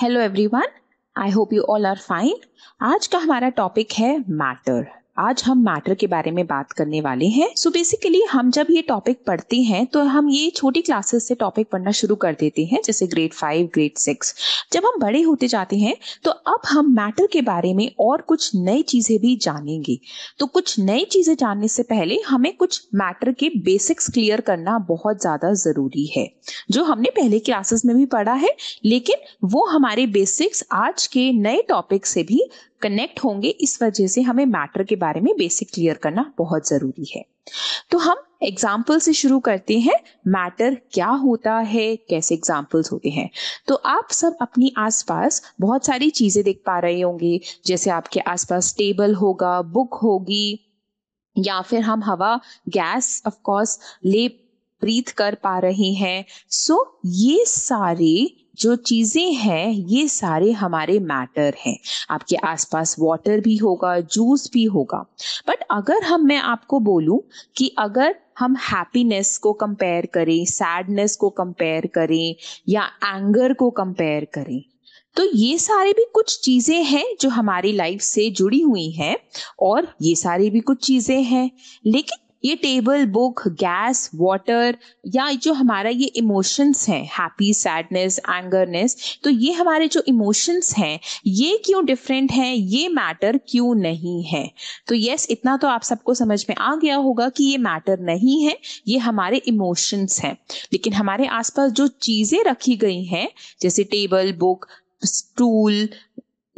Hello everyone I hope you all are fine आज का हमारा टॉपिक है मैटर आज हम मैटर के बारे में बात करने वाले हैं सो so बेसिकली हम जब ये टॉपिक पढ़ते हैं तो हम ये छोटी क्लासेस से टॉपिक पढ़ना शुरू कर देते हैं जैसे ग्रेड फाइव ग्रेड सिक्स जब हम बड़े होते जाते हैं तो अब हम मैटर के बारे में और कुछ नई चीज़ें भी जानेंगे तो कुछ नई चीज़ें जानने से पहले हमें कुछ मैटर के बेसिक्स क्लियर करना बहुत ज़्यादा ज़रूरी है जो हमने पहले क्लासेस में भी पढ़ा है लेकिन वो हमारे बेसिक्स आज के नए टॉपिक से भी कनेक्ट होंगे इस वजह से हमें मैटर के बारे में बेसिक क्लियर करना बहुत ज़रूरी है तो हम एग्जाम्पल से शुरू करते हैं मैटर क्या होता है कैसे एग्जाम्पल्स होते हैं तो आप सब अपनी आसपास बहुत सारी चीज़ें देख पा रहे होंगे जैसे आपके आसपास टेबल होगा बुक होगी या फिर हम हवा गैस ऑफ कोर्स ले ब्रीथ कर पा रहे हैं सो so, ये सारे जो चीज़ें हैं ये सारे हमारे मैटर हैं आपके आसपास वाटर भी होगा जूस भी होगा बट अगर हम मैं आपको बोलूं कि अगर हम हैप्पीनेस को कंपेयर करें सैडनेस को कंपेयर करें या एंगर को कंपेयर करें तो ये सारे भी कुछ चीज़ें हैं जो हमारी लाइफ से जुड़ी हुई हैं और ये सारी भी कुछ चीज़ें हैं लेकिन ये टेबल बुक गैस वाटर या जो हमारा ये इमोशंस हैं हैप्पी सैडनेस एंगरनेस तो ये हमारे जो इमोशंस हैं ये क्यों डिफरेंट हैं ये मैटर क्यों नहीं है तो यस इतना तो आप सबको समझ में आ गया होगा कि ये मैटर नहीं है ये हमारे इमोशंस हैं लेकिन हमारे आसपास जो चीज़ें रखी गई हैं जैसे table book stool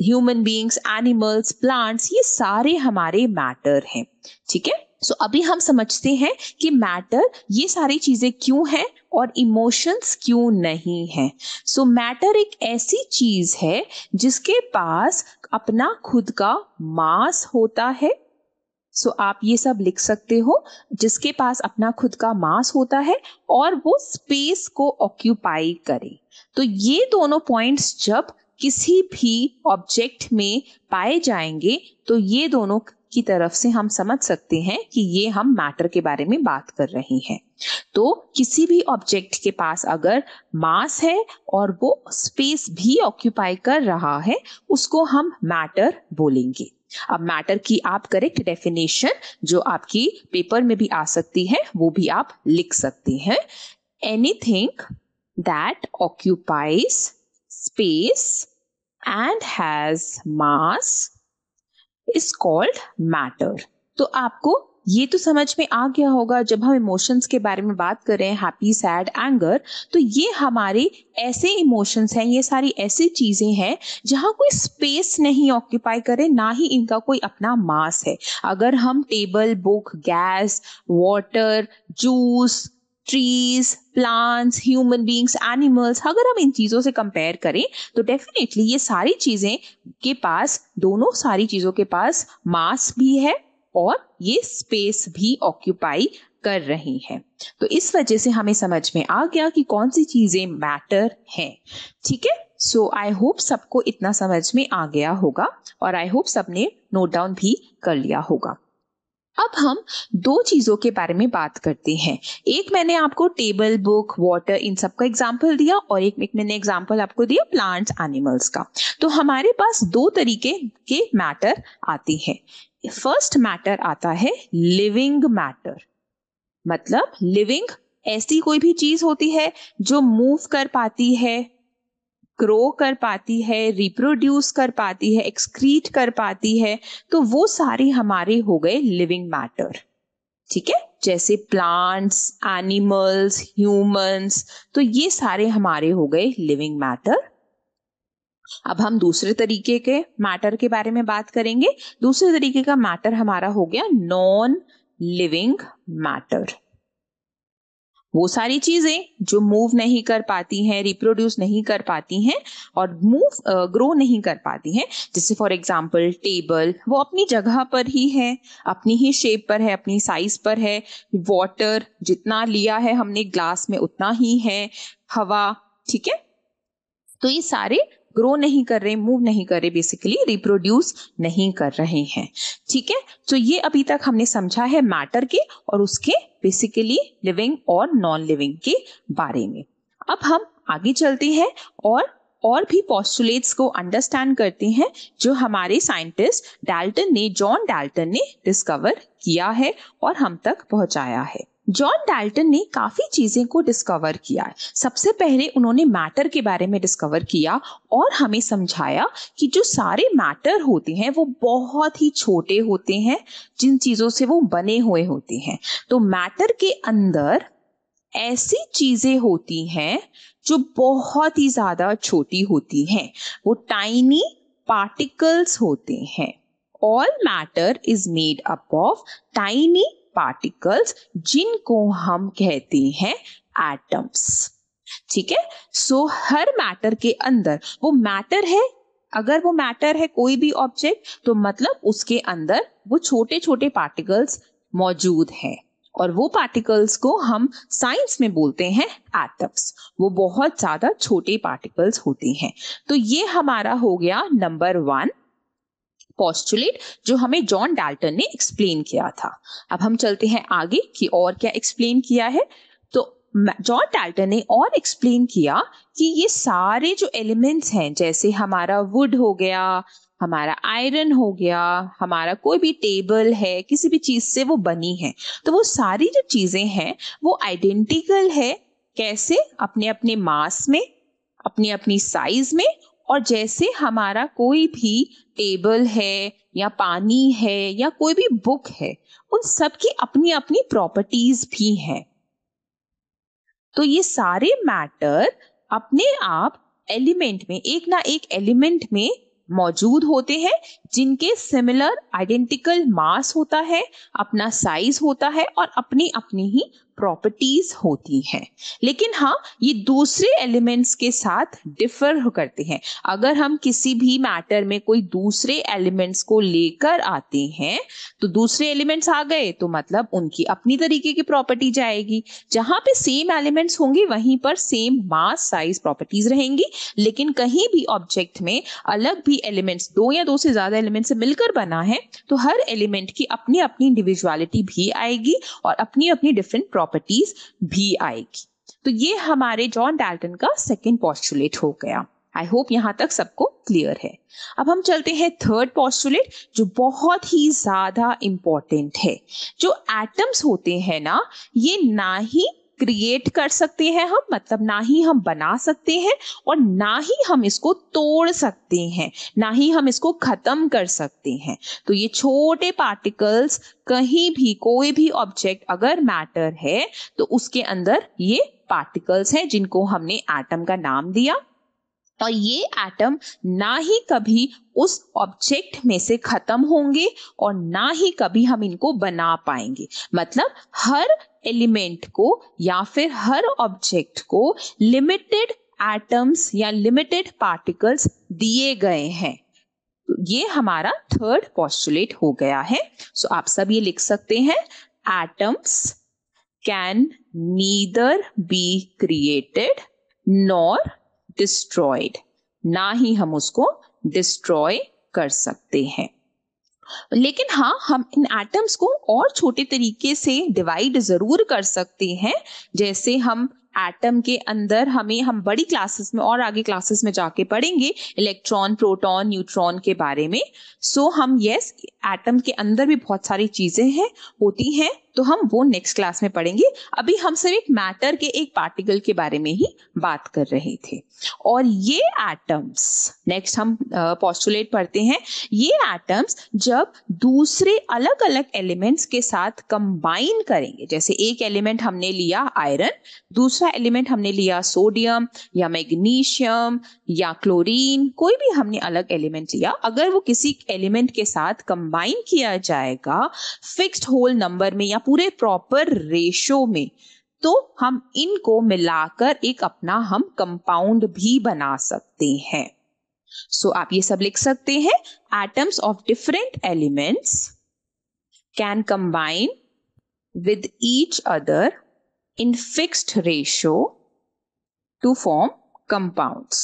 human beings animals plants ये सारे हमारे मैटर हैं ठीक है सो so, अभी हम समझते हैं कि मैटर ये सारी चीज़ें क्यों हैं और इमोशंस क्यों नहीं हैं सो मैटर एक ऐसी चीज़ है जिसके पास अपना खुद का मास होता है सो so, आप ये सब लिख सकते हो जिसके पास अपना खुद का मास होता है और वो स्पेस को ऑक्यूपाई करे तो ये दोनों पॉइंट्स जब किसी भी ऑब्जेक्ट में पाए जाएंगे तो ये दोनों की तरफ से हम समझ सकते हैं कि ये हम मैटर के बारे में बात कर रहे हैं तो किसी भी ऑब्जेक्ट के पास अगर मास है और वो स्पेस भी ऑक्यूपाई कर रहा है उसको हम मैटर बोलेंगे अब मैटर की आप करेक्ट डेफिनेशन जो आपकी पेपर में भी आ सकती है वो भी आप लिख सकते हैं anything that occupies space and has mass is called matter तो आपको ये तो समझ में आ गया होगा जब हम इमोशंस के बारे में बात कर रहे हैं हैप्पी सैड एंगर तो ये हमारे ऐसे इमोशंस हैं ये सारी ऐसी चीज़ें हैं जहाँ कोई स्पेस नहीं ऑक्यूपाई करे ना ही इनका कोई अपना मास है अगर हम table book gas water juice trees plants human beings animals अगर हम इन चीज़ों से कंपेयर करें तो डेफिनेटली ये सारी चीज़ें के पास दोनों सारी चीज़ों के पास मास भी है और ये स्पेस भी ऑक्यूपाई कर रही हैं तो इस वजह से हमें समझ में आ गया कि कौन सी चीज़ें मैटर हैं ठीक है सो आई होप सबको इतना समझ में आ गया होगा और आई होप सबने नोट डाउन भी कर लिया होगा अब हम दो चीज़ों के बारे में बात करते हैं एक मैंने आपको टेबल बुक वाटर इन सब का एग्जाम्पल दिया और एक, एक मैंने एग्जाम्पल आपको दिया प्लांट्स एनिमल्स का तो हमारे पास दो तरीके के मैटर आते हैं फर्स्ट मैटर आता है लिविंग मैटर मतलब लिविंग ऐसी कोई भी चीज होती है जो मूव कर पाती है ग्रो कर पाती है रिप्रोड्यूस कर पाती है एक्सक्रीट कर पाती है तो वो सारे हमारे हो गए लिविंग मैटर ठीक है जैसे प्लांट्स एनिमल्स ह्यूमंस तो ये सारे हमारे हो गए लिविंग मैटर अब हम दूसरे तरीके के मैटर के बारे में बात करेंगे दूसरे तरीके का मैटर हमारा हो गया नॉन लिविंग मैटर वो सारी चीजें जो मूव नहीं कर पाती हैं रिप्रोड्यूस नहीं कर पाती हैं और मूव ग्रो नहीं कर पाती हैं जैसे फॉर एग्जाम्पल टेबल वो अपनी जगह पर ही है अपनी ही शेप पर है अपनी साइज पर है वाटर जितना लिया है हमने ग्लास में उतना ही है हवा ठीक है तो ये सारे ग्रो नहीं कर रहे मूव नहीं कर रहे बेसिकली रिप्रोड्यूस नहीं कर रहे हैं ठीक है तो ये अभी तक हमने समझा है मैटर के और उसके बेसिकली लिविंग और नॉन लिविंग के बारे में अब हम आगे चलते हैं और और भी पॉस्टुलेट्स को अंडरस्टैंड करते हैं जो हमारे साइंटिस्ट डाल्टन ने जॉन डाल्टन ने डिस्कवर किया है और हम तक पहुंचाया है जॉन डाल्टन ने काफ़ी चीज़ें को डिस्कवर किया है सबसे पहले उन्होंने मैटर के बारे में डिस्कवर किया और हमें समझाया कि जो सारे मैटर होते हैं वो बहुत ही छोटे होते हैं जिन चीज़ों से वो बने हुए होते हैं तो मैटर के अंदर ऐसी चीज़ें होती हैं जो बहुत ही ज़्यादा छोटी होती हैं वो टाइनी पार्टिकल्स होते हैं all matter is made up of tiny particles जिनको हम कहते हैं एटम्स ठीक है सो so, हर मैटर के अंदर वो मैटर है अगर वो मैटर है कोई भी ऑब्जेक्ट तो मतलब उसके अंदर वो छोटे छोटे पार्टिकल्स मौजूद हैं और वो पार्टिकल्स को हम साइंस में बोलते हैं एटम्स वो बहुत ज्यादा छोटे पार्टिकल्स होते हैं तो ये हमारा हो गया नंबर वन पॉस्टुलेट जो हमें जॉन डाल्टन ने एक्सप्लेन किया था अब हम चलते हैं आगे कि और क्या एक्सप्लेन किया है तो जॉन डाल्टन ने और एक्सप्लेन किया कि ये सारे जो एलिमेंट्स हैं जैसे हमारा वुड हो गया हमारा आयरन हो गया हमारा कोई भी टेबल है किसी भी चीज से वो बनी है तो वो सारी जो चीजें हैं वो आइडेंटिकल है कैसे अपने अपने मास में अपनी अपनी साइज में और जैसे हमारा कोई भी टेबल है या पानी है या कोई भी बुक है उन सब की अपनी अपनी प्रॉपर्टीज भी हैं तो ये सारे मैटर अपने आप एलिमेंट में एक ना एक एलिमेंट में मौजूद होते हैं जिनके सिमिलर आइडेंटिकल मास होता है अपना साइज होता है और अपनी अपनी ही प्रॉपर्टीज होती हैं लेकिन हाँ ये दूसरे एलिमेंट्स के साथ डिफर करते हैं अगर हम किसी भी मैटर में कोई दूसरे एलिमेंट्स को लेकर आते हैं तो दूसरे एलिमेंट्स आ गए तो मतलब उनकी अपनी तरीके की प्रॉपर्टी जाएगी जहां पे सेम एलिमेंट्स होंगे वहीं पर सेम मास साइज प्रॉपर्टीज रहेंगी लेकिन कहीं भी ऑब्जेक्ट में अलग भी एलिमेंट्स दो या दो से ज्यादा एलिमेंट से मिलकर बना है तो हर एलिमेंट की अपनी अपनी इंडिविजुअलिटी भी आएगी और अपनी अपनी डिफरेंट प्रॉपर्टी प्रॉपर्टीज भी आएगी तो ये हमारे जॉन डाल्टन का सेकेंड पॉस्टुलेट हो गया आई होप यहाँ तक सबको क्लियर है अब हम चलते हैं थर्ड पॉस्टुलेट जो बहुत ही ज्यादा इम्पॉर्टेंट है जो एटम्स होते हैं ना ये ना ही क्रिएट कर सकते हैं हम मतलब ना ही हम बना सकते हैं और ना ही हम इसको तोड़ सकते हैं ना ही हम इसको खत्म कर सकते हैं तो ये छोटे पार्टिकल्स कहीं भी कोई भी ऑब्जेक्ट अगर मैटर है तो उसके अंदर ये पार्टिकल्स हैं जिनको हमने एटम का नाम दिया और ये एटम ना ही कभी उस ऑब्जेक्ट में से खत्म होंगे और ना ही कभी हम इनको बना पाएंगे मतलब हर एलिमेंट को या फिर हर ऑब्जेक्ट को लिमिटेड एटम्स या लिमिटेड पार्टिकल्स दिए गए हैं तो ये हमारा थर्ड पॉस्टुलेट हो गया है सो so, आप सब ये लिख सकते हैं atoms can neither be created nor destroyed ना ही हम उसको डिस्ट्रॉय कर सकते हैं लेकिन हाँ हम इन एटम्स को और छोटे तरीके से डिवाइड जरूर कर सकते हैं जैसे हम एटम के अंदर हमें हम बड़ी क्लासेस में और आगे क्लासेस में जाके पढ़ेंगे इलेक्ट्रॉन प्रोटॉन न्यूट्रॉन के बारे में सो so, हम यस yes, एटम के अंदर भी बहुत सारी चीजें हैं होती हैं तो हम वो नेक्स्ट क्लास में पढ़ेंगे अभी हम सिर्फ एक मैटर के एक पार्टिकल के बारे में ही बात कर रहे थे और ये एटम्स नेक्स्ट हम पॉस्टुलेट पढ़ते हैं ये एटम्स जब दूसरे अलग अलग एलिमेंट्स के साथ कंबाइन करेंगे जैसे एक एलिमेंट हमने लिया आयरन दूसरा एलिमेंट हमने लिया सोडियम या मैग्नीशियम या क्लोरीन कोई भी हमने अलग एलिमेंट लिया अगर वो किसी एलिमेंट के साथ कंबाइन किया जाएगा फिक्स्ड होल नंबर में या पूरे प्रॉपर रेशो में तो हम इनको मिलाकर एक अपना हम कंपाउंड भी बना सकते हैं सो so, आप ये सब लिख सकते हैं atoms of different elements can combine with each other in fixed ratio to form compounds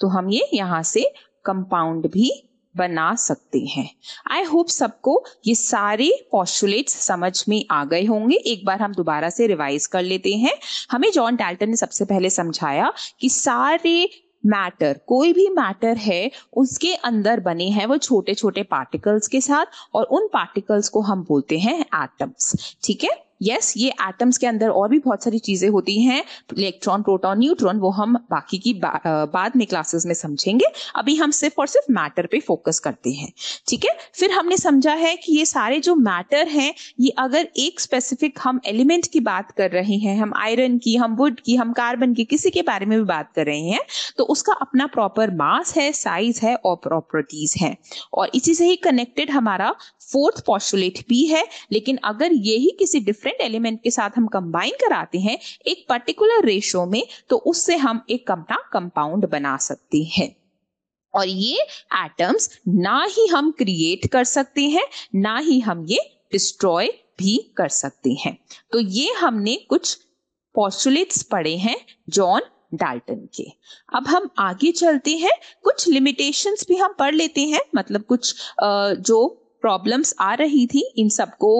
तो हम ये यहां से कंपाउंड भी बना सकते हैं आई होप सबको ये सारे पॉस्टुलेट्स समझ में आ गए होंगे एक बार हम दोबारा से रिवाइज कर लेते हैं हमें जॉन टैल्टन ने सबसे पहले समझाया कि सारे मैटर कोई भी मैटर है उसके अंदर बने हैं वो छोटे छोटे पार्टिकल्स के साथ और उन पार्टिकल्स को हम बोलते हैं एटम्स ठीक है यस ये एटम्स के अंदर और भी बहुत सारी चीजें होती हैं इलेक्ट्रॉन प्रोटॉन न्यूट्रॉन वो हम बाकी की बा, बाद में क्लासेस में समझेंगे अभी हम सिर्फ और सिर्फ मैटर पे फोकस करते हैं ठीक है फिर हमने समझा है कि ये सारे जो मैटर हैं ये अगर एक स्पेसिफिक हम एलिमेंट की बात कर रहे हैं हम आयरन की हम वुड की हम कार्बन की किसी के बारे में भी बात कर रहे हैं तो उसका अपना प्रॉपर मास है साइज है और प्रॉपर्टीज है और इसी से ही कनेक्टेड हमारा फोर्थ पॉस्टुलेट भी है लेकिन अगर यही किसी डिफरेंट डिफरेंट एलिमेंट के साथ हम कंबाइन कराते हैं एक पर्टिकुलर रेशो में तो उससे हम एक कंपना कंपाउंड बना सकते हैं और ये एटम्स ना ही हम क्रिएट कर सकते हैं ना ही हम ये डिस्ट्रॉय भी कर सकते हैं तो ये हमने कुछ पॉस्टुलेट्स पढ़े हैं जॉन डाल्टन के अब हम आगे चलते हैं कुछ लिमिटेशंस भी हम पढ़ लेते हैं मतलब कुछ जो प्रॉब्लम्स आ रही थी इन सबको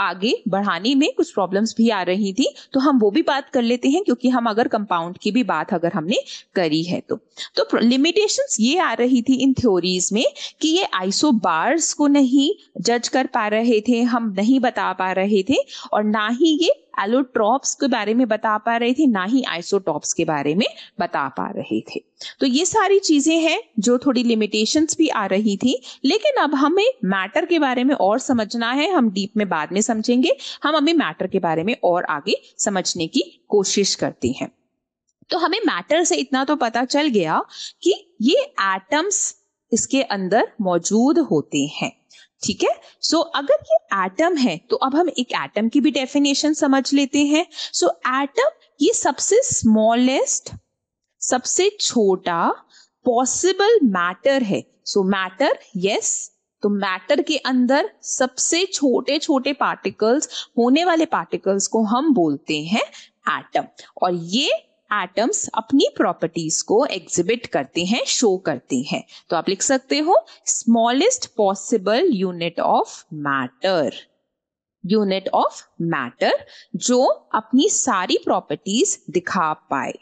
आगे बढ़ाने में कुछ प्रॉब्लम्स भी आ रही थी तो हम वो भी बात कर लेते हैं क्योंकि हम अगर कंपाउंड की भी बात अगर हमने करी है तो तो लिमिटेशंस ये आ रही थी इन थ्योरीज में कि ये आइसो बार्स को नहीं जज कर पा रहे थे हम नहीं बता पा रहे थे और ना ही ये एलोट्रॉप्स के बारे में बता पा रहे थे ना ही आइसोटॉप्स के बारे में बता पा रहे थे तो ये सारी चीजें हैं जो थोड़ी लिमिटेशंस भी आ रही थी लेकिन अब हमें मैटर के बारे में और समझना है हम डीप में बाद में समझेंगे हम हमें मैटर के बारे में और आगे समझने की कोशिश करते हैं तो हमें मैटर से इतना तो पता चल गया कि ये एटम्स इसके अंदर मौजूद होते हैं ठीक है सो so, अगर ये एटम है तो अब हम एक एटम की भी डेफिनेशन समझ लेते हैं सो so, एटम ये सबसे स्मॉलेस्ट सबसे छोटा पॉसिबल मैटर है सो मैटर यस तो मैटर के अंदर सबसे छोटे छोटे पार्टिकल्स होने वाले पार्टिकल्स को हम बोलते हैं एटम और ये एटम्स अपनी प्रॉपर्टीज को एग्जिबिट करते हैं शो करते हैं तो आप लिख सकते हो smallest possible unit of matter unit of matter जो अपनी सारी प्रॉपर्टीज दिखा पाए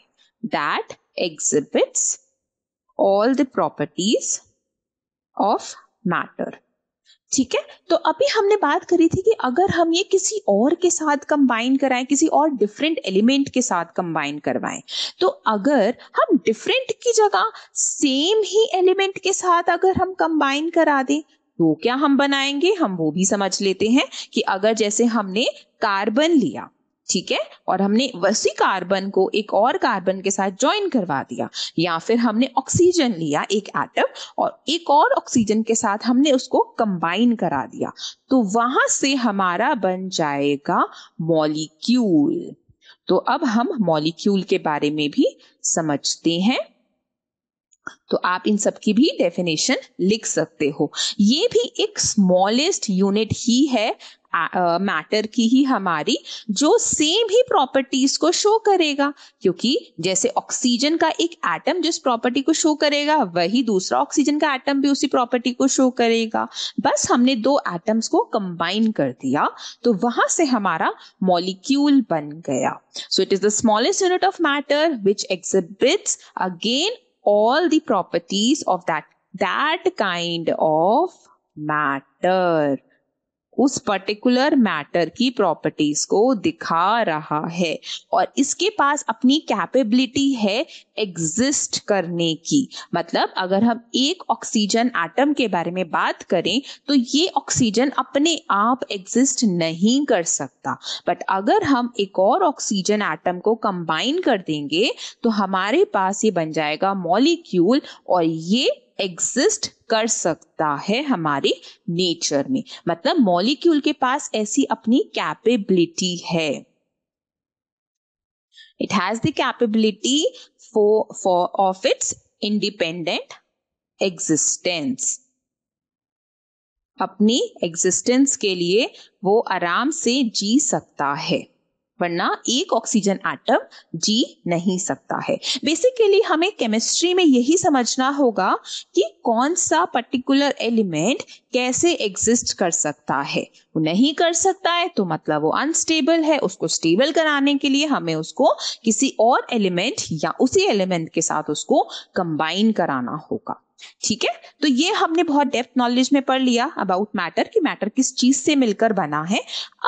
that exhibits all the properties of matter ठीक है तो अभी हमने बात करी थी कि अगर हम ये किसी और के साथ कंबाइन कराएं किसी और डिफरेंट एलिमेंट के साथ कंबाइन करवाएं तो अगर हम डिफरेंट की जगह सेम ही एलिमेंट के साथ अगर हम कंबाइन करा दें तो क्या हम बनाएंगे हम वो भी समझ लेते हैं कि अगर जैसे हमने कार्बन लिया ठीक है और हमने वसी कार्बन को एक और कार्बन के साथ ज्वाइन करवा दिया या फिर हमने ऑक्सीजन लिया एक एटम और एक और ऑक्सीजन के साथ हमने उसको कंबाइन करा दिया तो वहां से हमारा बन जाएगा मॉलिक्यूल तो अब हम मॉलिक्यूल के बारे में भी समझते हैं तो आप इन सब की भी डेफिनेशन लिख सकते हो ये भी एक स्मॉलेस्ट यूनिट ही है मैटर की ही हमारी जो सेम ही प्रॉपर्टीज को शो करेगा क्योंकि जैसे ऑक्सीजन का एक एटम जिस प्रॉपर्टी को शो करेगा वही दूसरा ऑक्सीजन का एटम भी उसी प्रॉपर्टी को शो करेगा बस हमने दो एटम्स को कंबाइन कर दिया तो वहां से हमारा मॉलिक्यूल बन गया so it is the smallest unit of matter which exhibits again all the properties of that that kind of matter उस पर्टिकुलर मैटर की प्रॉपर्टीज को दिखा रहा है और इसके पास अपनी कैपेबिलिटी है एग्जिस्ट करने की मतलब अगर हम एक ऑक्सीजन एटम के बारे में बात करें तो ये ऑक्सीजन अपने आप एग्जिस्ट नहीं कर सकता बट अगर हम एक और ऑक्सीजन एटम को कंबाइन कर देंगे तो हमारे पास ये बन जाएगा मॉलिक्यूल और ये एग्जिस्ट कर सकता है हमारे नेचर में मतलब मॉलिक्यूल के पास ऐसी अपनी कैपेबिलिटी है it has the capability for for of its independent existence अपनी एग्जिस्टेंस के लिए वो आराम से जी सकता है वरना एक ऑक्सीजन एटम जी नहीं सकता है बेसिकली हमें केमिस्ट्री में यही समझना होगा कि कौन सा पर्टिकुलर एलिमेंट कैसे एग्जिस्ट कर सकता है वो नहीं कर सकता है तो मतलब वो अनस्टेबल है उसको स्टेबल कराने के लिए हमें उसको किसी और एलिमेंट या उसी एलिमेंट के साथ उसको कंबाइन कराना होगा ठीक है तो ये हमने बहुत डेप्थ नॉलेज में पढ़ लिया अबाउट मैटर कि मैटर किस चीज से मिलकर बना है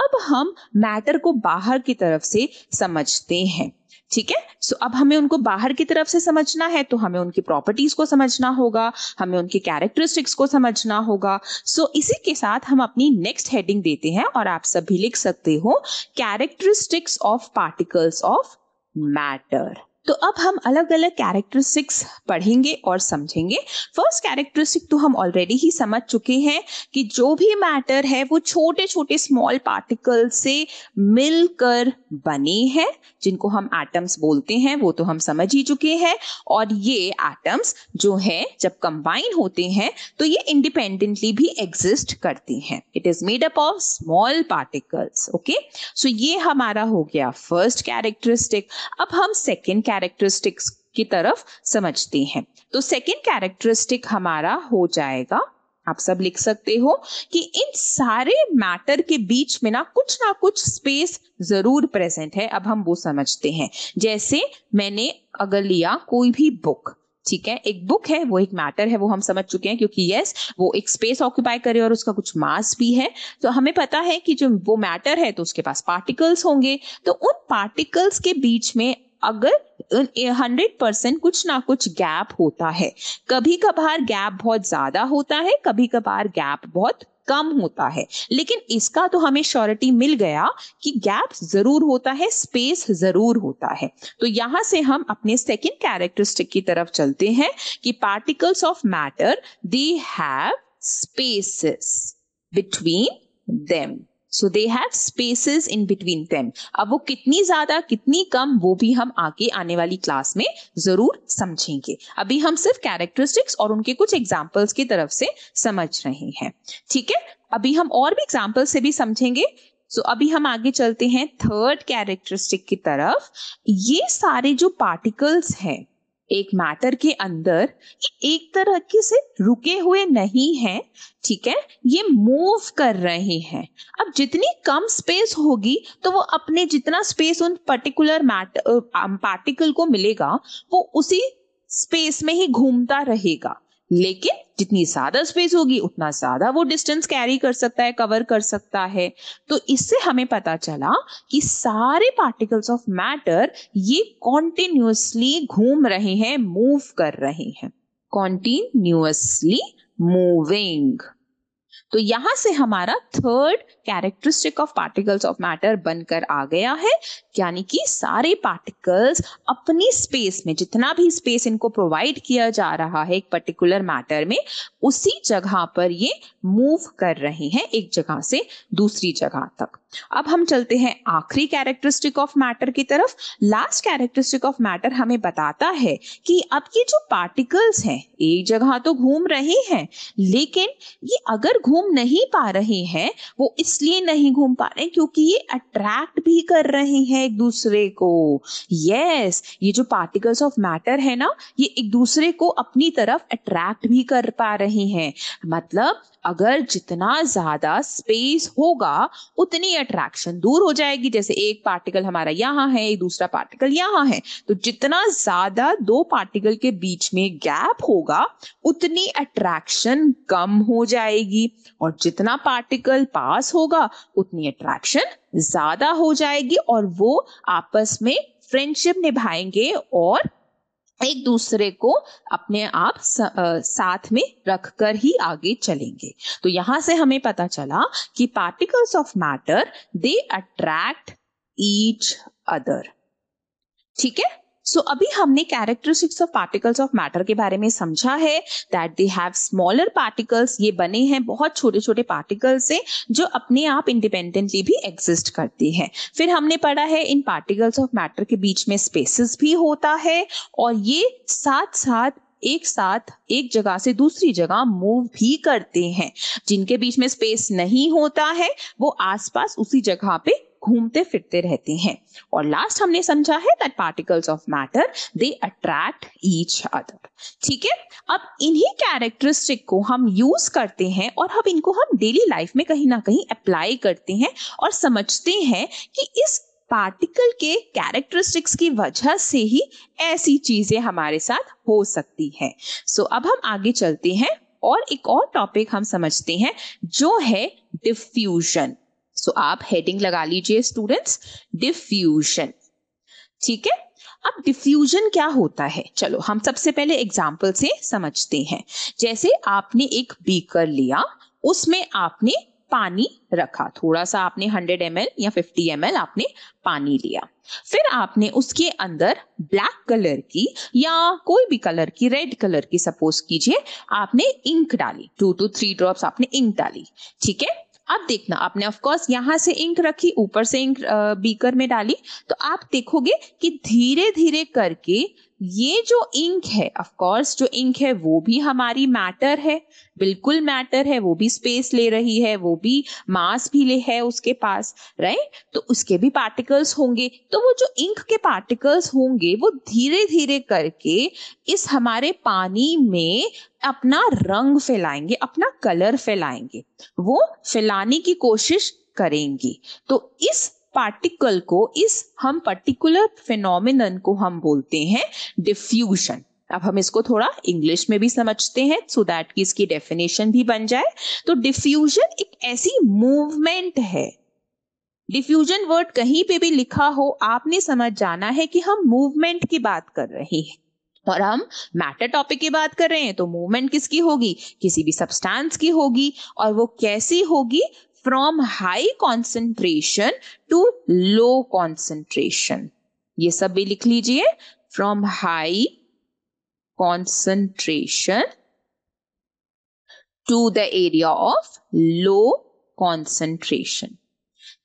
अब हम मैटर को बाहर की तरफ से समझते हैं ठीक है सो अब हमें उनको बाहर की तरफ से समझना है तो हमें उनकी प्रॉपर्टीज को समझना होगा हमें उनके कैरेक्टरिस्टिक्स को समझना होगा सो so, इसी के साथ हम अपनी नेक्स्ट हेडिंग देते हैं और आप सभी लिख सकते हो characteristics of particles of matter तो अब हम अलग अलग कैरेक्टरिस्टिक्स पढ़ेंगे और समझेंगे फर्स्ट कैरेक्टरिस्टिक तो हम ऑलरेडी ही समझ चुके हैं कि जो भी मैटर है वो छोटे छोटे स्मॉल पार्टिकल से मिलकर बने हैं जिनको हम एटम्स बोलते हैं वो तो हम समझ ही चुके हैं और ये एटम्स जो है जब कंबाइन होते हैं तो ये इंडिपेंडेंटली भी एग्जिस्ट करते हैं it is made up of small particles okay so ये हमारा हो गया फर्स्ट कैरेक्टरिस्टिक अब हम सेकेंड कैरेक्टरिस्टिक्स की तरफ समझते हैं तो सेकेंड कैरेक्टरिस्टिक हमारा हो जाएगा आप सब लिख सकते हो कि इन सारे मैटर के बीच में ना कुछ ना कुछ स्पेस जरूर प्रेजेंट है अब हम वो समझते हैं जैसे मैंने अगर लिया कोई भी बुक ठीक है एक बुक है वो एक मैटर है वो हम समझ चुके हैं क्योंकि यस वो एक स्पेस ऑक्यूपाई करे और उसका कुछ मास भी है तो हमें पता है कि जो वो मैटर है तो उसके पास पार्टिकल्स होंगे तो उन पार्टिकल्स के बीच में अगर हंड्रेड परसेंट कुछ ना कुछ गैप होता है कभी कभार गैप बहुत ज्यादा होता है कभी कभार गैप बहुत कम होता है लेकिन इसका तो हमें श्योरिटी मिल गया कि गैप जरूर होता है स्पेस जरूर होता है तो यहां से हम अपने सेकेंड कैरेक्टरिस्टिक की तरफ चलते हैं कि particles of matter they have spaces between them so they have spaces in between them अब वो कितनी ज्यादा कितनी कम वो भी हम आगे आने वाली क्लास में जरूर समझेंगे अभी हम सिर्फ कैरेक्टरिस्टिक्स और उनके कुछ एग्जाम्पल्स की तरफ से समझ रहे हैं ठीक है अभी हम और भी एग्जाम्पल से भी समझेंगे सो so, अभी हम आगे चलते हैं थर्ड कैरेक्टरिस्टिक की तरफ ये सारे जो पार्टिकल्स हैं एक मैटर के अंदर एक तरह के से रुके हुए नहीं है ठीक है ये मूव कर रहे हैं अब जितनी कम स्पेस होगी तो वो अपने जितना स्पेस उन पर्टिकुलर मैटर पार्टिकल को मिलेगा वो उसी स्पेस में ही घूमता रहेगा लेकिन जितनी ज्यादा स्पेस होगी उतना ज्यादा वो डिस्टेंस कैरी कर सकता है कवर कर सकता है तो इससे हमें पता चला कि सारे पार्टिकल्स ऑफ मैटर ये कॉन्टिन्यूसली घूम रहे हैं मूव कर रहे हैं कॉन्टिन्यूसली मूविंग तो यहां से हमारा third characteristic of particles of matter बनकर आ गया है यानी कि सारे पार्टिकल्स अपनी स्पेस में जितना भी स्पेस इनको प्रोवाइड किया जा रहा है एक पर्टिकुलर मैटर में उसी जगह पर ये मूव कर रहे हैं एक जगह से दूसरी जगह तक अब हम चलते हैं आखिरी कैरेक्टरिस्टिक ऑफ मैटर की तरफ लास्ट कैरेक्टरिस्टिक ऑफ मैटर हमें बताता है कि अब ये जो पार्टिकल्स हैं एक जगह तो घूम रहे हैं लेकिन ये अगर घूम नहीं पा रहे हैं वो इसलिए नहीं घूम पा रहे क्योंकि ये अट्रैक्ट भी कर रहे हैं एक दूसरे को यस yes, ये जो पार्टिकल्स ऑफ मैटर है ना ये एक दूसरे को अपनी तरफ अट्रैक्ट भी कर पा रहे हैं मतलब अगर जितना ज्यादा स्पेस होगा उतनी अट्रैक्शन दूर हो जाएगी जैसे एक पार्टिकल हमारा यहाँ है एक दूसरा पार्टिकल यहाँ है तो जितना ज्यादा दो पार्टिकल के बीच में गैप होगा उतनी अट्रैक्शन कम हो जाएगी और जितना पार्टिकल पास होगा उतनी अट्रैक्शन ज्यादा हो जाएगी और वो आपस में फ्रेंडशिप निभाएंगे और एक दूसरे को अपने आप साथ में रखकर ही आगे चलेंगे तो यहां से हमें पता चला कि particles of matter they attract each other ठीक है सो so, अभी हमने characteristics of particles of matter के बारे में समझा है that they have smaller particles ये बने हैं बहुत छोटे छोटे पार्टिकल्स से जो अपने आप इंडिपेंडेंटली भी एग्जिस्ट करती हैं फिर हमने पढ़ा है इन पार्टिकल्स ऑफ मैटर के बीच में स्पेसिस भी होता है और ये साथ साथ एक साथ एक जगह से दूसरी जगह मूव भी करते हैं जिनके बीच में स्पेस नहीं होता है वो आसपास उसी जगह पे घूमते फिरते रहते हैं और लास्ट हमने समझा है that particles of matter they attract each other ठीक है अब इन्हीं कैरेक्टरिस्टिक को हम यूज करते हैं और हम इनको हम डेली लाइफ में कहीं ना कहीं अप्लाई करते हैं और समझते हैं कि इस पार्टिकल के कैरेक्टरिस्टिक्स की वजह से ही ऐसी चीजें हमारे साथ हो सकती हैं सो so, अब हम आगे चलते हैं और एक और टॉपिक हम समझते हैं जो है डिफ्यूजन सो so, आप हेडिंग लगा लीजिए स्टूडेंट्स डिफ्यूजन ठीक है अब डिफ्यूजन क्या होता है चलो हम सबसे पहले एग्जाम्पल से समझते हैं जैसे आपने एक बीकर लिया उसमें आपने पानी रखा थोड़ा सा आपने 100 एम या 50 एम आपने पानी लिया फिर आपने उसके अंदर ब्लैक कलर की या कोई भी कलर की रेड कलर की सपोज कीजिए आपने इंक डाली टू टू थ्री ड्रॉप्स आपने इंक डाली ठीक है आप देखना आपने ऑफकोर्स यहाँ से इंक रखी ऊपर से इंक बीकर में डाली तो आप देखोगे कि धीरे धीरे करके ये जो इंक है ऑफ कोर्स जो इंक है वो भी हमारी मैटर है बिल्कुल मैटर है वो भी स्पेस ले रही है वो भी मास भी ले है उसके पास राइट तो उसके भी पार्टिकल्स होंगे तो वो जो इंक के पार्टिकल्स होंगे वो धीरे धीरे करके इस हमारे पानी में अपना रंग फैलाएंगे अपना कलर फैलाएंगे वो फैलाने की कोशिश करेंगी तो इस पार्टिकल को इस हम पर्टिकुलर फिनोमिनन को हम बोलते हैं डिफ्यूजन अब हम इसको थोड़ा इंग्लिश में भी समझते हैं सो दैट की इसकी डेफिनेशन भी बन जाए तो डिफ्यूजन एक ऐसी मूवमेंट है डिफ्यूजन वर्ड कहीं पे भी लिखा हो आपने समझ जाना है कि हम मूवमेंट की बात कर रहे हैं और हम मैटर टॉपिक की बात कर रहे हैं तो मूवमेंट किसकी होगी किसी भी सब्सटेंस की होगी और वो कैसी होगी from high concentration to low concentration ये सब भी लिख लीजिए from high concentration to the area of low concentration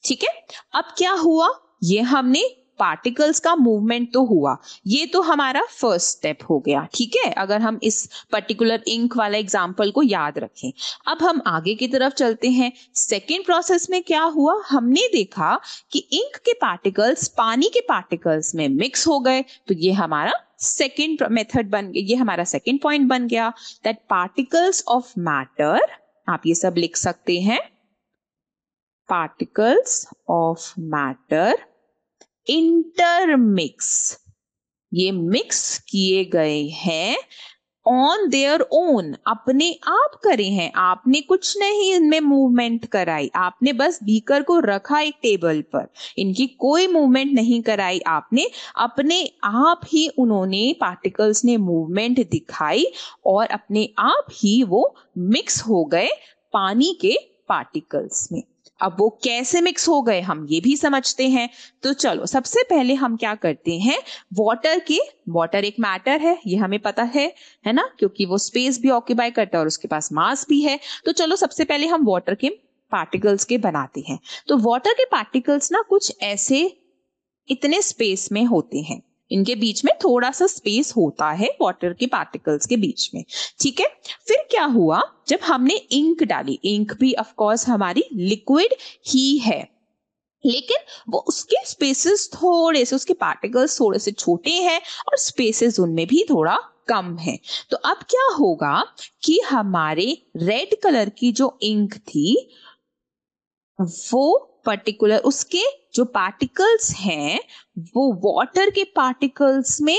ठीक है अब क्या हुआ ये हमने पार्टिकल्स का मूवमेंट तो हुआ ये तो हमारा फर्स्ट स्टेप हो गया ठीक है अगर हम इस पर्टिकुलर इंक वाला एग्जाम्पल को याद रखें अब हम आगे की तरफ चलते हैं सेकेंड प्रोसेस में क्या हुआ हमने देखा कि इंक के पार्टिकल्स पानी के पार्टिकल्स में मिक्स हो गए तो ये हमारा सेकेंड मेथड बन गया ये हमारा सेकेंड पॉइंट बन गया दैट पार्टिकल्स ऑफ मैटर आप ये सब लिख सकते हैं पार्टिकल्स ऑफ मैटर इंटरमिक्स ये मिक्स किए गए हैं ऑन देअर ओन अपने आप करे हैं आपने कुछ नहीं इनमें मूवमेंट कराई आपने बस बीकर को रखा एक टेबल पर इनकी कोई मूवमेंट नहीं कराई आपने अपने आप ही उन्होंने पार्टिकल्स ने मूवमेंट दिखाई और अपने आप ही वो मिक्स हो गए पानी के पार्टिकल्स में अब वो कैसे मिक्स हो गए हम ये भी समझते हैं तो चलो सबसे पहले हम क्या करते हैं वाटर के वाटर एक मैटर है ये हमें पता है है ना क्योंकि वो स्पेस भी ऑक्यूपाई करता है और उसके पास मास भी है तो चलो सबसे पहले हम वाटर के पार्टिकल्स के बनाते हैं तो वाटर के पार्टिकल्स ना कुछ ऐसे इतने स्पेस में होते हैं इनके बीच में थोड़ा सा स्पेस होता है वाटर के पार्टिकल्स के बीच में ठीक है फिर क्या हुआ जब हमने इंक डाली इंक भी ऑफकोर्स हमारी लिक्विड ही है लेकिन वो उसके स्पेसेस थोड़े से उसके पार्टिकल्स थोड़े से छोटे हैं और स्पेसेस उनमें भी थोड़ा कम है तो अब क्या होगा कि हमारे रेड कलर की जो इंक थी वो पर्टिकुलर उसके जो पार्टिकल्स हैं वो वाटर के पार्टिकल्स में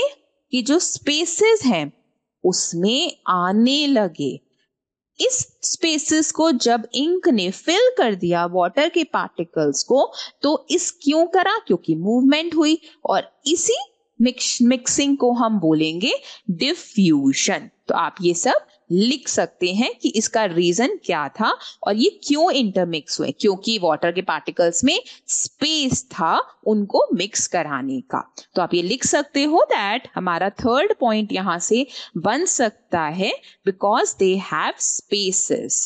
कि जो स्पेसेस हैं उसमें आने लगे इस स्पेसेस को जब इंक ने फिल कर दिया वाटर के पार्टिकल्स को तो इस क्यों करा क्योंकि मूवमेंट हुई और इसी मिक्स मिक्सिंग को हम बोलेंगे डिफ्यूजन तो आप ये सब लिख सकते हैं कि इसका रीजन क्या था और ये क्यों इंटरमिक्स हुए क्योंकि वाटर के पार्टिकल्स में स्पेस था उनको मिक्स कराने का तो आप ये लिख सकते हो दैट हमारा थर्ड पॉइंट यहां से बन सकता है बिकॉज दे हैव स्पेसेस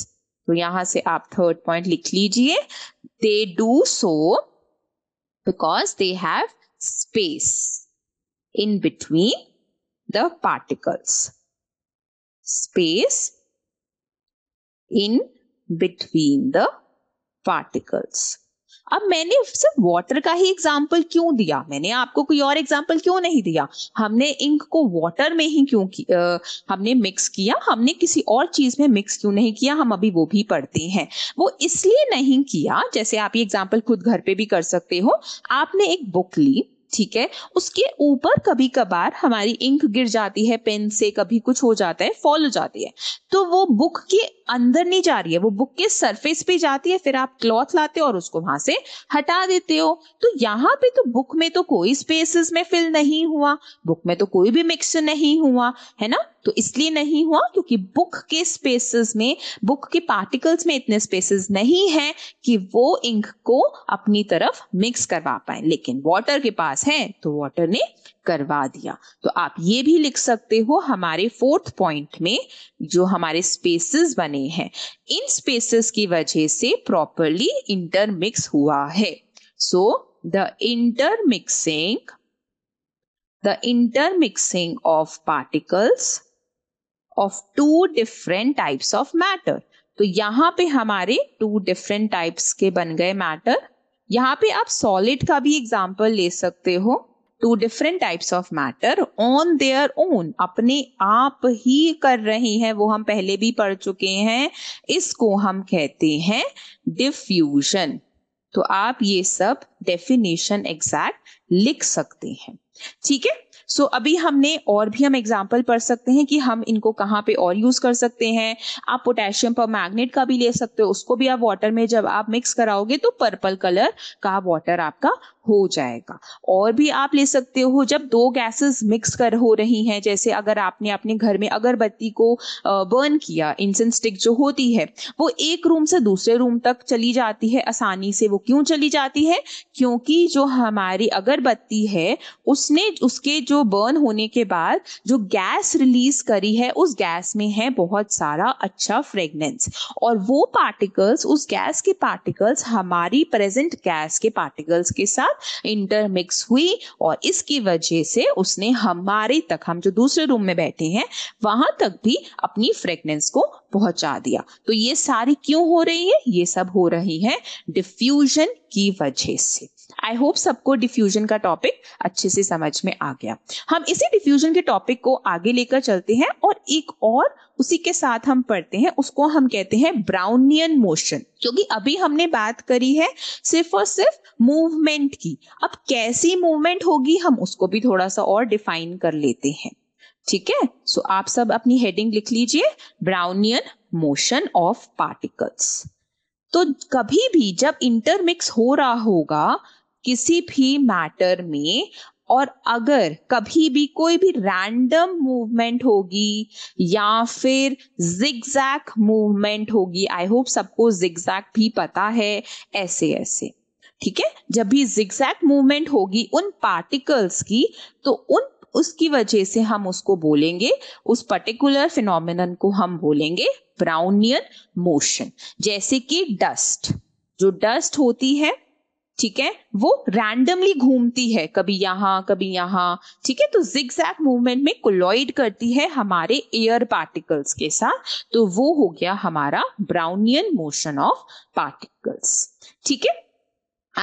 तो यहां से आप थर्ड पॉइंट लिख लीजिए they do so because they have space in between the particles space in between the particles. अब मैंने सिर्फ वाटर का ही एग्जाम्पल क्यों दिया मैंने आपको कोई और एग्जाम्पल क्यों नहीं दिया हमने इंक को वाटर में ही क्यों की, आ, हमने मिक्स किया हमने किसी और चीज में मिक्स क्यों नहीं किया हम अभी वो भी पढ़ते हैं वो इसलिए नहीं किया जैसे आप ये एग्जाम्पल खुद घर पे भी कर सकते हो आपने एक बुक ली ठीक है उसके ऊपर कभी कभार हमारी इंक गिर जाती है पेन से कभी कुछ हो जाता है फॉल हो जाती है तो वो बुक के अंदर नहीं जा रही है वो बुक के सरफेस पे जाती है फिर आप क्लॉथ लाते हो और उसको वहां से हटा देते हो तो यहाँ पे तो बुक में तो कोई स्पेसेस में फिल नहीं हुआ बुक में तो कोई भी मिक्स नहीं हुआ है ना तो इसलिए नहीं हुआ क्योंकि बुक के स्पेसेस में बुक के पार्टिकल्स में इतने स्पेसेस नहीं है कि वो इंक को अपनी तरफ मिक्स करवा पाए लेकिन वाटर के पास है तो वाटर ने करवा दिया तो आप ये भी लिख सकते हो हमारे फोर्थ पॉइंट में जो हमारे स्पेसेस बने हैं इन स्पेसेस की वजह से प्रॉपरली इंटरमिक्स हुआ है so the intermixing the intermixing of particles of two different types of matter तो यहाँ पे हमारे टू डिफरेंट टाइप्स के बन गए मैटर यहाँ पे आप सॉलिड का भी एग्जाम्पल ले सकते हो two different types of matter on their own अपने आप ही कर रहे हैं वो हम पहले भी पढ़ चुके हैं इसको हम कहते हैं डिफ्यूजन तो आप ये सब डेफिनेशन एग्जैक्ट लिख सकते हैं ठीक है सो so, अभी हमने और भी हम एग्जाम्पल पढ़ सकते हैं कि हम इनको कहाँ पे और यूज कर सकते हैं आप पोटेशियम पर मैग्नेट का भी ले सकते हो उसको भी आप वाटर में जब आप मिक्स कराओगे तो पर्पल कलर का वाटर आपका हो जाएगा और भी आप ले सकते हो जब दो गैसेस मिक्स कर हो रही हैं जैसे अगर आपने अपने घर में अगरबत्ती को बर्न किया इंसन स्टिक जो होती है वो एक रूम से दूसरे रूम तक चली जाती है आसानी से वो क्यों चली जाती है क्योंकि जो हमारी अगरबत्ती है उसने उसके जो बर्न होने के बाद जो गैस रिलीज करी है उस गैस में है बहुत सारा अच्छा फ्रेगनेंस और वो पार्टिकल्स उस गैस के पार्टिकल्स हमारी प्रेजेंट गैस के पार्टिकल्स के साथ इंटरमिक्स हुई और इसकी वजह से उसने हमारे तक हम जो दूसरे रूम में बैठे हैं वहां तक भी अपनी फ्रेग्रेंस को पहुंचा दिया तो ये सारी क्यों हो रही है ये सब हो रही है डिफ्यूजन की वजह से आई होप सबको डिफ्यूजन का टॉपिक अच्छे से समझ में आ गया हम इसी डिफ्यूजन के टॉपिक को आगे लेकर चलते हैं और एक और उसी के साथ हम पढ़ते हैं उसको हम कहते हैं ब्राउनियन मोशन क्योंकि अभी हमने बात करी है सिर्फ और सिर्फ मूवमेंट की अब कैसी मूवमेंट होगी हम उसको भी थोड़ा सा और डिफाइन कर लेते हैं ठीक है सो so, आप सब अपनी हेडिंग लिख लीजिए ब्राउनियन मोशन ऑफ पार्टिकल्स तो कभी भी जब इंटरमिक्स हो रहा होगा किसी भी मैटर में और अगर कभी भी कोई भी रैंडम मूवमेंट होगी या फिर जिगजैक मूवमेंट होगी आई होप सबको जिगजैक भी पता है ऐसे ऐसे ठीक है जब भी जिगजैक मूवमेंट होगी उन पार्टिकल्स की तो उन उसकी वजह से हम उसको बोलेंगे उस पर्टिकुलर फिनोमिन को हम बोलेंगे ब्राउनियन मोशन जैसे कि डस्ट जो डस्ट होती है ठीक है वो रैंडमली घूमती है कभी यहां कभी यहां ठीक है तो जिग जैक मूवमेंट में कोलॉइड करती है हमारे एयर पार्टिकल्स के साथ तो वो हो गया हमारा ब्राउनियन मोशन ऑफ पार्टिकल्स ठीक है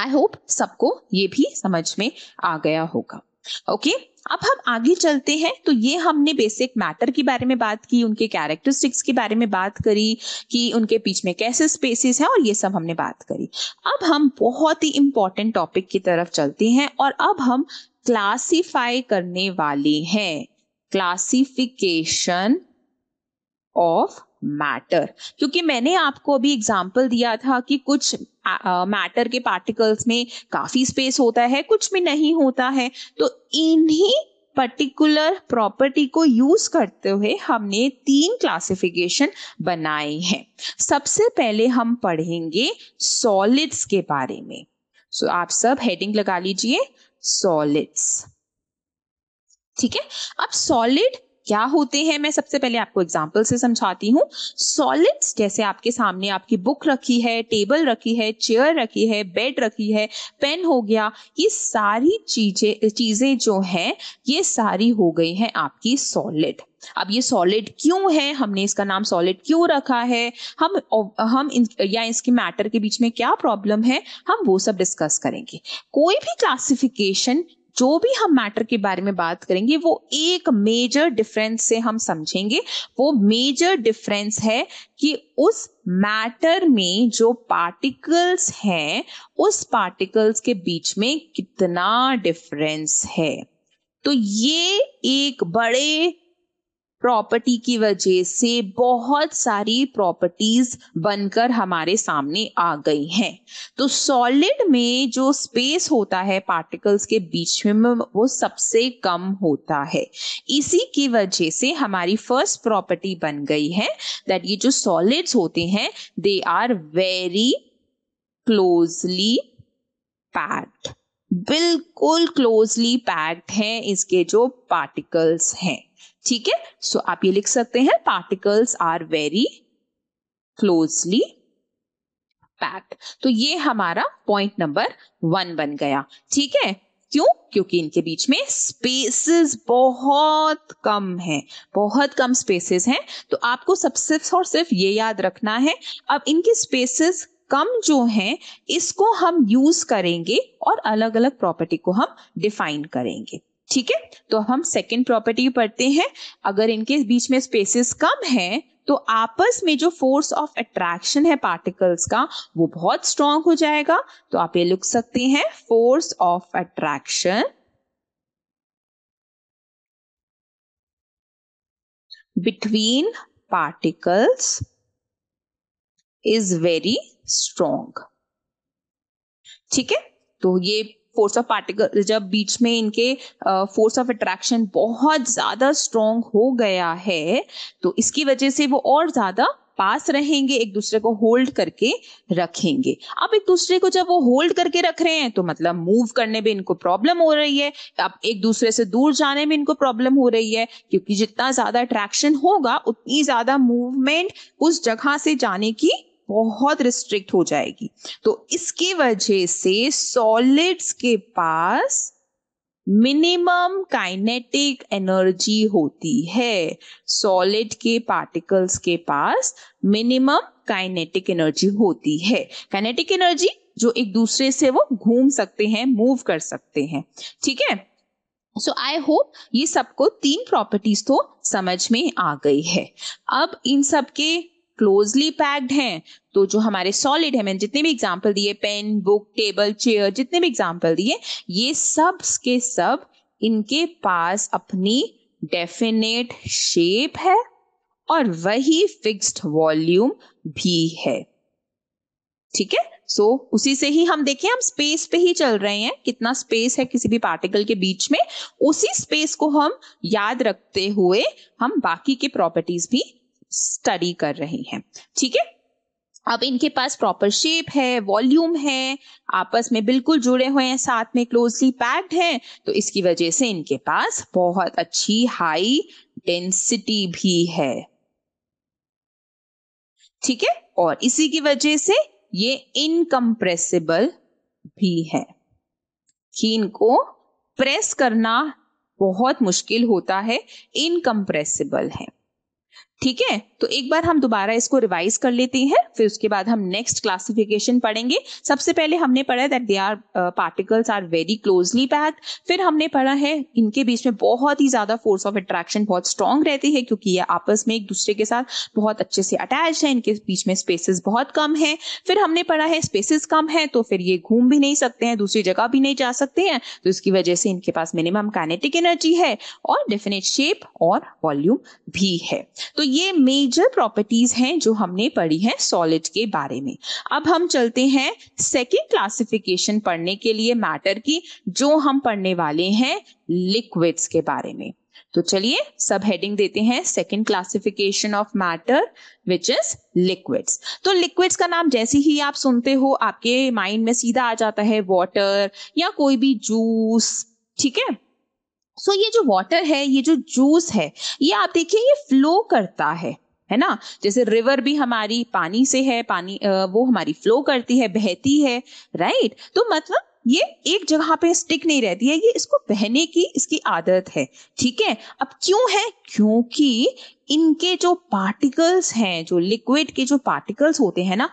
आई होप सबको ये भी समझ में आ गया होगा ओके okay? अब हम आगे चलते हैं तो ये हमने बेसिक मैटर के बारे में बात की उनके कैरेक्टरिस्टिक्स के बारे में बात करी कि उनके बीच में कैसे स्पेसिस हैं और ये सब हमने बात करी अब हम बहुत ही इंपॉर्टेंट टॉपिक की तरफ चलते हैं और अब हम क्लासीफाई करने वाले हैं क्लासिफिकेशन ऑफ मैटर क्योंकि मैंने आपको अभी एग्जाम्पल दिया था कि कुछ मैटर के पार्टिकल्स में काफी स्पेस होता है कुछ में नहीं होता है तो इन्हीं पर्टिकुलर प्रॉपर्टी को यूज करते हुए हमने तीन क्लासिफिकेशन बनाए हैं सबसे पहले हम पढ़ेंगे सॉलिड्स के बारे में सो so, आप सब हेडिंग लगा लीजिए सॉलिड्स ठीक है अब सॉलिड क्या होते हैं मैं सबसे पहले आपको एग्जाम्पल से समझाती हूँ सॉलिड्स जैसे आपके सामने आपकी बुक रखी है टेबल रखी है चेयर रखी है बेड रखी है पेन हो गया ये सारी चीजें चीजें जो हैं ये सारी हो गई हैं आपकी सॉलिड अब ये सॉलिड क्यों है हमने इसका नाम सॉलिड क्यों रखा है हम हम इन, या इसके मैटर के बीच में क्या प्रॉब्लम है हम वो सब डिस्कस करेंगे कोई भी क्लासिफिकेशन जो भी हम मैटर के बारे में बात करेंगे वो एक मेजर डिफरेंस से हम समझेंगे वो मेजर डिफरेंस है कि उस मैटर में जो पार्टिकल्स हैं उस पार्टिकल्स के बीच में कितना डिफरेंस है तो ये एक बड़े प्रॉपर्टी की वजह से बहुत सारी प्रॉपर्टीज बनकर हमारे सामने आ गई हैं तो सॉलिड में जो स्पेस होता है पार्टिकल्स के बीच में वो सबसे कम होता है इसी की वजह से हमारी फर्स्ट प्रॉपर्टी बन गई है दैट ये जो सॉलिड्स होते हैं they are very closely packed बिल्कुल क्लोजली पैक्ड हैं इसके जो पार्टिकल्स हैं ठीक है सो आप ये लिख सकते हैं particles are very closely packed तो ये हमारा पॉइंट नंबर वन बन गया ठीक है क्यों क्योंकि इनके बीच में स्पेसेस बहुत कम हैं बहुत कम स्पेसेस हैं तो आपको सब सिर्फ और सिर्फ ये याद रखना है अब इनके स्पेसेस कम जो हैं इसको हम यूज करेंगे और अलग अलग प्रॉपर्टी को हम डिफाइन करेंगे ठीक है तो हम सेकेंड प्रॉपर्टी पढ़ते हैं अगर इनके बीच में स्पेसेस कम है तो आपस में जो फोर्स ऑफ अट्रैक्शन है पार्टिकल्स का वो बहुत स्ट्रांग हो जाएगा तो आप ये लिख सकते हैं force of attraction between particles is very strong ठीक है तो ये फोर्स ऑफ पार्टिकल जब बीच में इनके फोर्स ऑफ अट्रैक्शन बहुत ज्यादा स्ट्रोंग हो गया है तो इसकी वजह से वो और ज्यादा पास रहेंगे एक दूसरे को होल्ड करके रखेंगे अब एक दूसरे को जब वो होल्ड करके रख रहे हैं तो मतलब मूव करने में इनको प्रॉब्लम हो रही है अब एक दूसरे से दूर जाने में इनको प्रॉब्लम हो रही है क्योंकि जितना ज्यादा अट्रैक्शन होगा उतनी ज्यादा मूवमेंट उस जगह से जाने की बहुत रिस्ट्रिक्ट हो जाएगी तो इसकी वजह से सॉलिड्स के पास मिनिमम काइनेटिक एनर्जी होती है सॉलिड के पार्टिकल्स के पास मिनिमम काइनेटिक एनर्जी होती है काइनेटिक एनर्जी जो एक दूसरे से वो घूम सकते हैं मूव कर सकते हैं ठीक है सो आई होप ये सबको तीन प्रॉपर्टीज तो समझ में आ गई है अब इन सब के क्लोजली पैक्ड हैं तो जो हमारे सॉलिड है मैंने जितने भी एग्जाम्पल दिए पेन बुक टेबल चेयर जितने भी एग्जाम्पल दिए ये सब के सब इनके पास अपनी डेफिनेट शेप है और वही फिक्स्ड वॉल्यूम भी है ठीक है सो so, उसी से ही हम देखें हम स्पेस पे ही चल रहे हैं कितना स्पेस है किसी भी पार्टिकल के बीच में उसी स्पेस को हम याद रखते हुए हम बाकी के प्रॉपर्टीज भी स्टडी कर रहे हैं ठीक है अब इनके पास प्रॉपर शेप है वॉल्यूम है आपस में बिल्कुल जुड़े हुए हैं साथ में क्लोजली पैक्ड हैं तो इसकी वजह से इनके पास बहुत अच्छी हाई डेंसिटी भी है ठीक है और इसी की वजह से ये इनकम्प्रेसिबल भी है कि इनको प्रेस करना बहुत मुश्किल होता है इनकम्प्रेसिबल है ठीक है तो एक बार हम दोबारा इसको रिवाइज कर लेते हैं फिर उसके बाद हम नेक्स्ट क्लासिफिकेशन पढ़ेंगे सबसे पहले हमने पढ़ा that they are particles are very closely packed फिर हमने पढ़ा है इनके बीच में बहुत ही ज्यादा फोर्स ऑफ अट्रैक्शन बहुत स्ट्रांग रहती है क्योंकि ये आपस में एक दूसरे के साथ बहुत अच्छे से अटैच है इनके बीच में स्पेसिस बहुत कम है फिर हमने पढ़ा है स्पेसिस कम है तो फिर ये घूम भी नहीं सकते हैं दूसरी जगह भी नहीं जा सकते हैं तो इसकी वजह से इनके पास मिनिमम कैनेटिक एनर्जी है और डेफिनेट शेप और वॉल्यूम भी है तो तो ये मेजर प्रॉपर्टीज हैं जो हमने पढ़ी हैं सॉलिड के बारे में अब हम चलते हैं सेकेंड क्लासिफिकेशन पढ़ने के लिए मैटर की जो हम पढ़ने वाले हैं लिक्विड्स के बारे में तो चलिए सब हेडिंग देते हैं second classification of matter which is liquids तो लिक्विड्स का नाम जैसे ही आप सुनते हो आपके माइंड में सीधा आ जाता है वॉटर या कोई भी जूस ठीक है सो so, ये जो वाटर है ये जो जूस है ये आप देखिए ये फ्लो करता है है ना जैसे रिवर भी हमारी पानी से है पानी वो हमारी फ्लो करती है बहती है राइट तो मतलब ये एक जगह पे स्टिक नहीं रहती है ये इसको बहने की इसकी आदत है ठीक है अब क्यों है क्योंकि इनके जो पार्टिकल्स हैं जो लिक्विड के जो पार्टिकल्स होते हैं ना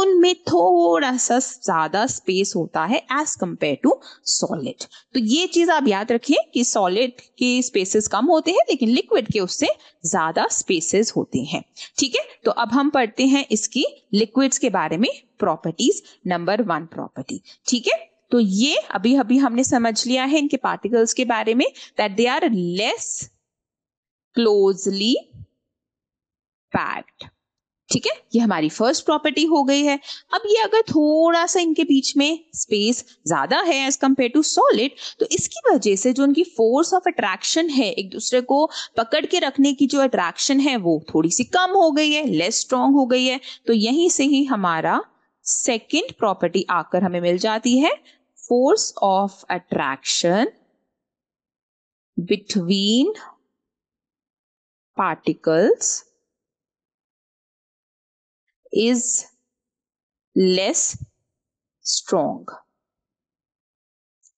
उनमें थोड़ा सा ज्यादा स्पेस होता है एज कंपेयर टू सॉलिड तो ये चीज आप याद रखिए कि सॉलिड के स्पेसेस कम होते हैं लेकिन लिक्विड के उससे ज्यादा स्पेसेस होते हैं ठीक है तो अब हम पढ़ते हैं इसकी लिक्विड्स के बारे में प्रॉपर्टीज नंबर वन प्रॉपर्टी ठीक है तो ये अभी अभी हमने समझ लिया है इनके पार्टिकल्स के बारे में that they are less closely packed ठीक है ये हमारी फर्स्ट प्रॉपर्टी हो गई है अब ये अगर थोड़ा सा इनके बीच में स्पेस ज्यादा है एज कम्पेयर टू सॉलिड तो इसकी वजह से जो उनकी फोर्स ऑफ अट्रैक्शन है एक दूसरे को पकड़ के रखने की जो अट्रैक्शन है वो थोड़ी सी कम हो गई है लेस स्ट्रांग हो गई है तो यहीं से ही हमारा सेकेंड प्रॉपर्टी आकर हमें मिल जाती है force of attraction between particles is less strong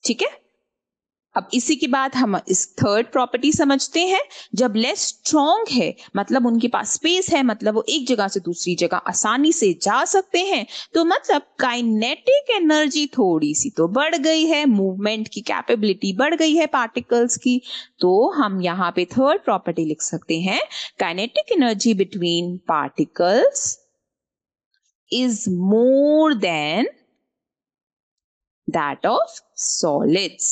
ठीक है अब इसी के बाद हम इस थर्ड प्रॉपर्टी समझते हैं जब लेस स्ट्रॉन्ग है मतलब उनके पास स्पेस है मतलब वो एक जगह से दूसरी जगह आसानी से जा सकते हैं तो मतलब काइनेटिक एनर्जी थोड़ी सी तो बढ़ गई है मूवमेंट की कैपेबिलिटी बढ़ गई है पार्टिकल्स की तो हम यहाँ पे थर्ड प्रॉपर्टी लिख सकते हैं kinetic energy between particles is more than that of solids.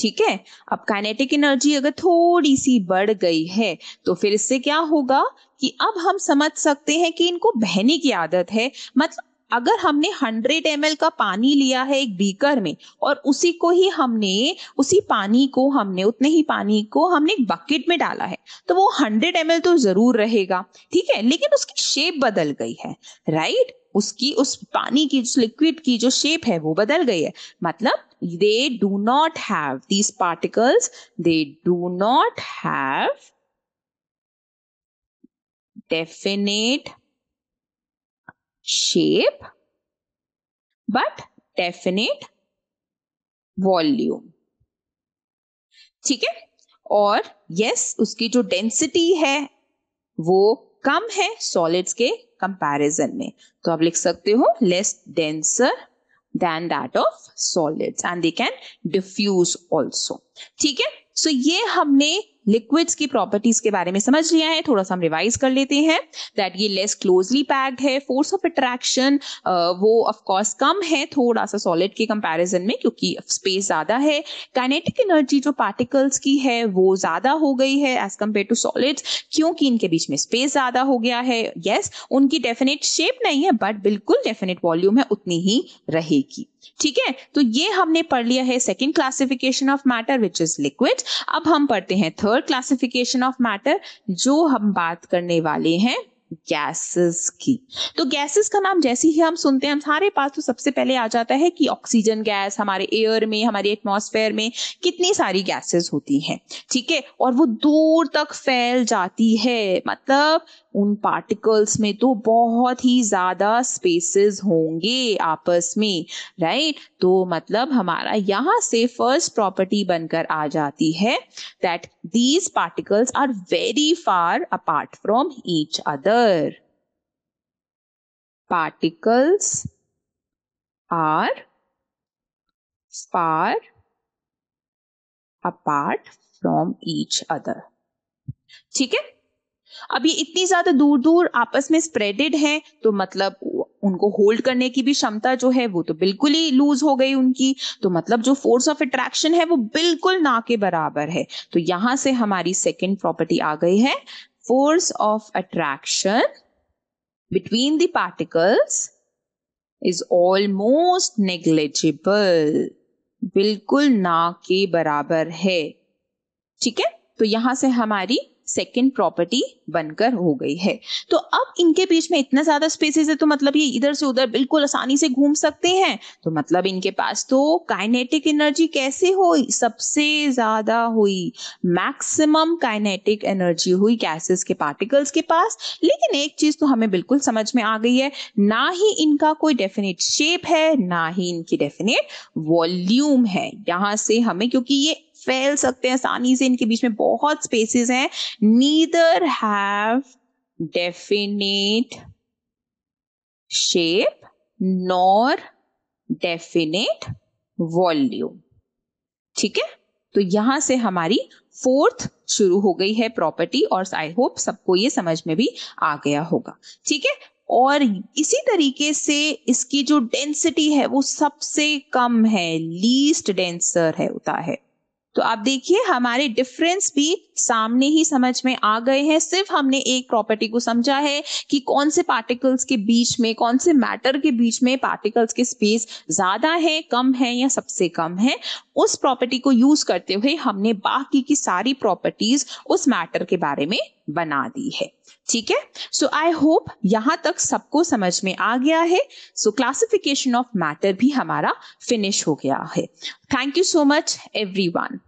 ठीक है अब काइनेटिक एनर्जी अगर थोड़ी सी बढ़ गई है तो फिर इससे क्या होगा कि अब हम समझ सकते हैं कि इनको बहने की आदत है मतलब अगर हमने 100 एम का पानी लिया है एक बीकर में और उसी को ही हमने उसी पानी को हमने उतने ही पानी को हमने एक बकेट में डाला है तो वो 100 एम तो जरूर रहेगा ठीक है लेकिन उसकी शेप बदल गई है राइट उसकी उस पानी की उस लिक्विड की जो शेप है वो बदल गई है मतलब they do not have these particles they do not have definite shape but definite volume ठीक है और यस yes, उसकी जो डेंसिटी है वो कम है सॉलिड्स के कंपैरिजन में तो आप लिख सकते हो less denser than that of solids and they can diffuse also ठीक है सो so, ये हमने लिक्विड्स की प्रॉपर्टीज के बारे में समझ लिया है थोड़ा सा हम रिवाइज कर लेते हैं दैट ये लेस क्लोजली पैक्ड है फोर्स ऑफ अट्रैक्शन वो ऑफकोर्स कम है थोड़ा सा सॉलिड के कंपैरिजन में क्योंकि स्पेस ज्यादा है काइनेटिक एनर्जी जो पार्टिकल्स की है वो ज्यादा हो गई है एज कम्पेयर टू सॉलिड्स क्योंकि इनके बीच में स्पेस ज्यादा हो गया है यस yes, उनकी डेफिनेट शेप नहीं है बट बिल्कुल डेफिनेट वॉल्यूम है उतनी ही रहेगी ठीक है तो ये हमने पढ़ लिया है second classification of matter which is liquid अब हम पढ़ते हैं थर्ड क्लासिफिकेशन ऑफ मैटर जो हम बात करने वाले हैं गैसेस की तो गैसेस का नाम जैसे ही हम सुनते हैं हमारे पास तो सबसे पहले आ जाता है कि ऑक्सीजन गैस हमारे एयर में हमारे एटमॉस्फेयर में कितनी सारी गैसेस होती हैं ठीक है और वो दूर तक फैल जाती है मतलब उन पार्टिकल्स में तो बहुत ही ज्यादा स्पेसेस होंगे आपस में राइट तो मतलब हमारा यहाँ से फर्स्ट प्रॉपर्टी बनकर आ जाती है that These particles are very far apart from each other. Particles are far apart from each other. ठीक है अब ये इतनी ज्यादा दूर दूर आपस में स्प्रेडेड है तो मतलब उनको होल्ड करने की भी क्षमता जो है वो तो बिल्कुल ही लूज हो गई उनकी तो मतलब जो फोर्स ऑफ अट्रैक्शन है वो बिल्कुल ना के बराबर है तो यहां से हमारी सेकेंड प्रॉपर्टी आ गई है force of attraction between the particles is almost negligible बिल्कुल ना के बराबर है ठीक है तो यहां से हमारी सेकेंड प्रॉपर्टी बनकर हो गई है तो अब इनके बीच में इतना ज्यादा स्पेसेस है तो मतलब ये इधर से उधर बिल्कुल आसानी से घूम सकते हैं तो मतलब इनके पास तो काइनेटिक एनर्जी कैसे हुई सबसे ज्यादा हुई मैक्सिमम काइनेटिक एनर्जी हुई गैसेस के पार्टिकल्स के पास लेकिन एक चीज तो हमें बिल्कुल समझ में आ गई है ना ही इनका कोई डेफिनेट शेप है ना ही इनकी डेफिनेट वॉल्यूम है यहां से हमें क्योंकि ये फैल सकते हैं आसानी से इनके बीच में बहुत स्पेसेस हैं neither have definite shape nor definite volume ठीक है तो यहां से हमारी फोर्थ शुरू हो गई है प्रॉपर्टी और आई होप सबको ये समझ में भी आ गया होगा ठीक है और इसी तरीके से इसकी जो डेंसिटी है वो सबसे कम है लीस्ट डेंसर है होता है तो आप देखिए हमारे डिफरेंस भी सामने ही समझ में आ गए हैं सिर्फ हमने एक प्रॉपर्टी को समझा है कि कौन से पार्टिकल्स के बीच में कौन से मैटर के बीच में पार्टिकल्स के स्पेस ज्यादा है कम है या सबसे कम है उस प्रॉपर्टी को यूज करते हुए हमने बाकी की सारी प्रॉपर्टीज उस मैटर के बारे में बना दी है ठीक है सो आई होप यहां तक सबको समझ में आ गया है सो क्लासिफिकेशन ऑफ मैटर भी हमारा फिनिश हो गया है thank you so much everyone